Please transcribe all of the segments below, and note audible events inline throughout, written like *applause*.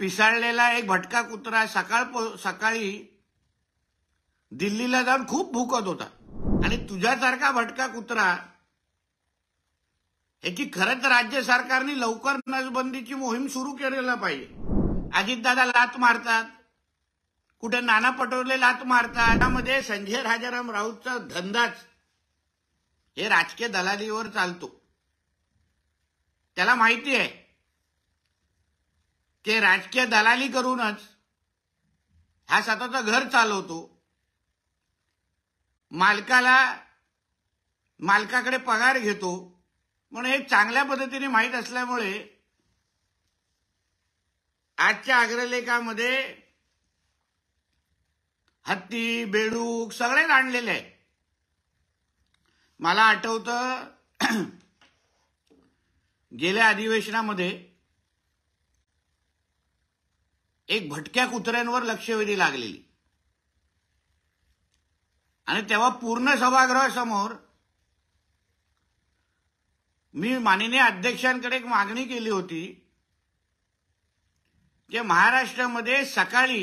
पिसाळलेला एक भटका कुत्रा सकाळ सकाळी दिल्लीला जाऊन खूप भुकत होता आणि तुझ्यासारखा भटका कुत्रा याची खरंच राज्य सरकारने लवकर नसबंदीची मोहीम सुरू केलेला पाहिजे अजितदादा लात मारतात कुठे नाना पटोले लात मारतात त्यामध्ये संजय राजाराम राऊतचा धंदाच हे राजकीय दलालीवर चालतो त्याला माहिती आहे ते राजकीय दलाली करूनच हा स्वतःचं घर चालवतो मालकाला मालकाकडे पगार घेतो म्हणून हे चांगल्या पद्धतीने माहीत असल्यामुळे आजच्या अग्रलेखामध्ये हत्ती बेडूक सगळे आणलेले आहेत मला आठवतं *clears throat* गेल्या अधिवेशनामध्ये एक भटक्या कुत्र्यांवर लक्षवेधी लागलेली आणि तेव्हा पूर्ण सभागृहासमोर मी माननीय अध्यक्षांकडे एक मागणी केली होती की महाराष्ट्रामध्ये सकाळी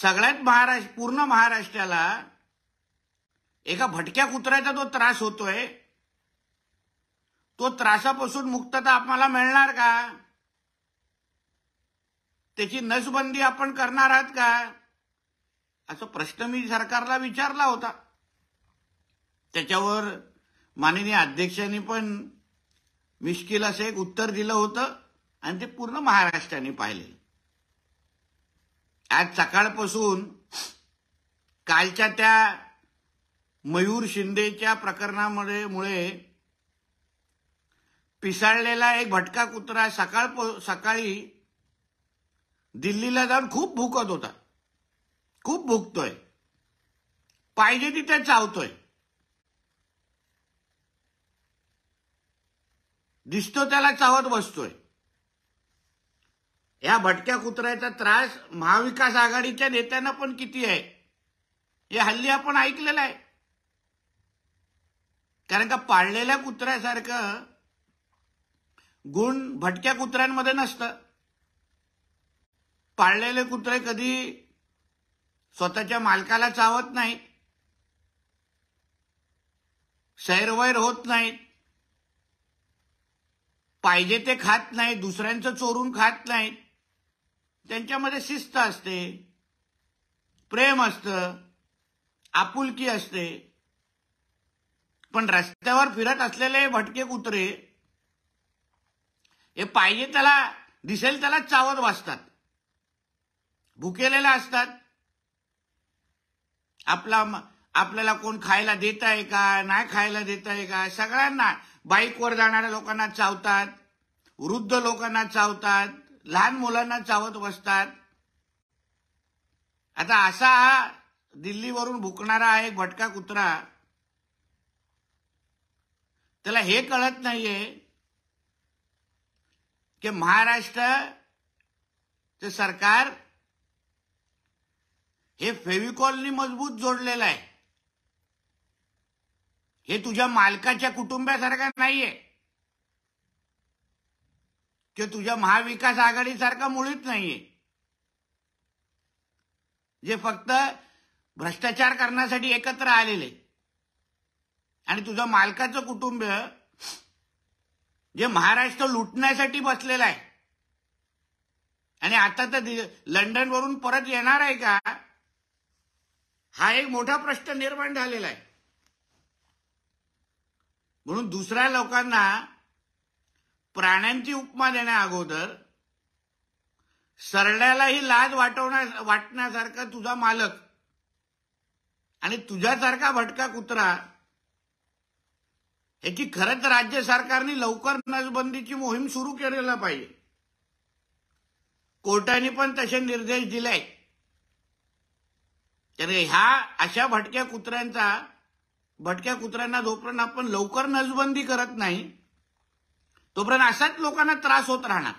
सगळ्यात महाराष्ट्र पूर्ण महाराष्ट्राला एका भटक्या कुत्र्याचा जो त्रास होतोय तो त्रासापासून मुक्तता आम्हाला मिळणार का त्याची नसबंदी आपण करणार आहात का असं प्रश्न मी सरकारला विचारला होता त्याच्यावर माननीय अध्यक्षांनी पण मिश्किल असं एक उत्तर दिलं होतं आणि ते पूर्ण महाराष्ट्राने पाहिले आज सकाळपासून कालच्या त्या मयूर शिंदेच्या प्रकरणामध्ये मुळे पिसाळलेला एक भटका कुत्रा सकाळ सकाळी दिल्लीला जाऊन खूप भुकत होता खूप भुकतोय पाहिजे तिथे चावतोय दिसतो त्याला चावत बसतोय या भटक्या कुत्र्याचा त्रास महाविकास आघाडीच्या नेत्यांना पण किती आहे हे हल्ली आपण ऐकलेलं आहे कारण का पाळलेल्या कुत्र्यासारखं गुण भटक्या कुत्र्यांमध्ये नसतं पाळलेले कुत्रे कधी स्वतःच्या मालकाला चावत नाहीत सैरवैर होत नाहीत पाहिजे ते खात नाही दुसऱ्यांचं चोरून खात नाहीत त्यांच्यामध्ये शिस्त असते प्रेम असतं आपुलकी असते पण रस्त्यावर फिरत असलेले भटके कुत्रे हे पाहिजे त्याला दिसेल त्याला चावत वाचतात भुकेलेल्या असतात आपला आपल्याला कोण खायला देत आहे का नाही खायला देत आहे का सगळ्यांना बाईकवर जाणाऱ्या लोकांना चावतात वृद्ध लोकांना चावतात लहान मुलांना चावत बसतात आता असा हा दिल्लीवरून भुकणारा एक भटका कुत्रा त्याला हे कळत नाहीये की महाराष्ट्र सरकार हे फेविकॉलनी मजबूत जोडलेलं आहे हे तुझ्या मालकाच्या कुटुंबासारखं नाहीये ते तुझ्या महाविकास आघाडीसारखं मुळीच नाहीये जे फक्त भ्रष्टाचार करण्यासाठी एकत्र आलेले आणि तुझं मालकाचं कुटुंब जे महाराष्ट्र लुटण्यासाठी बसलेलं आहे आणि आता तर लंडनवरून परत येणार आहे का हा एक मोठा प्रश्न निर्माण झालेला आहे म्हणून दुसऱ्या लोकांना प्राण्यांची उपमा देण्या अगोदर सरड्यालाही लाज वाटवण्या वाटण्यासारखा तुझा मालक आणि तुझ्यासारखा भटका कुत्रा याची खरंच राज्य सरकारने लवकर नसबंदीची मोहीम सुरू केलेला पाहिजे कोर्टाने पण तसे निर्देश दिले आहेत तर ह्या अशा भटक्या कुत्र्यांचा भटक्या कुत्र्यांना जोपर्यंत आपण लवकर नजबंदी करत नाही तोपर्यंत असाच लोकांना त्रास होत राहणार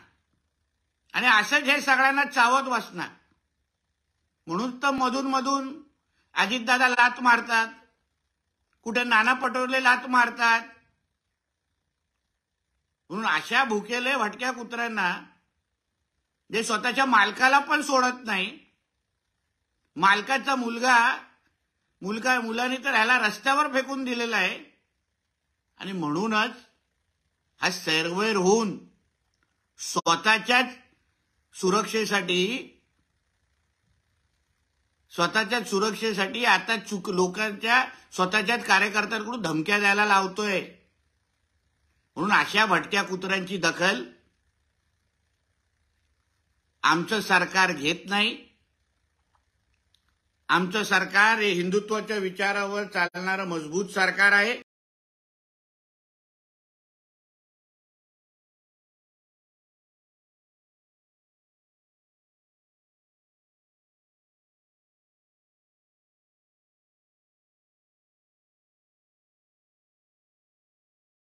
आणि असंच हे सगळ्यांना चावत वाचणार म्हणून तर मधून मधून अजितदादा लात मारतात कुठे नाना पटोले लात मारतात म्हणून अशा भुकेले भटक्या कुत्र्यांना जे स्वतःच्या मालकाला पण सोडत नाही मालकाचा मुलगा मुलगा मुलाने तर ह्याला रस्त्यावर फेकून दिलेला आहे आणि म्हणूनच हा सैरवैर होऊन स्वतःच्याच सुरक्षेसाठी स्वतःच्याच सुरक्षेसाठी आता चुक लोकांच्या स्वतःच्याच कार्यकर्त्यांकडून धमक्या द्यायला लावतोय म्हणून अशा भटक्या कुत्र्यांची दखल आमचं सरकार घेत नाही आमचं सरकार हे हिंदुत्वाच्या विचारावर चालणारं मजबूत सरकार आहे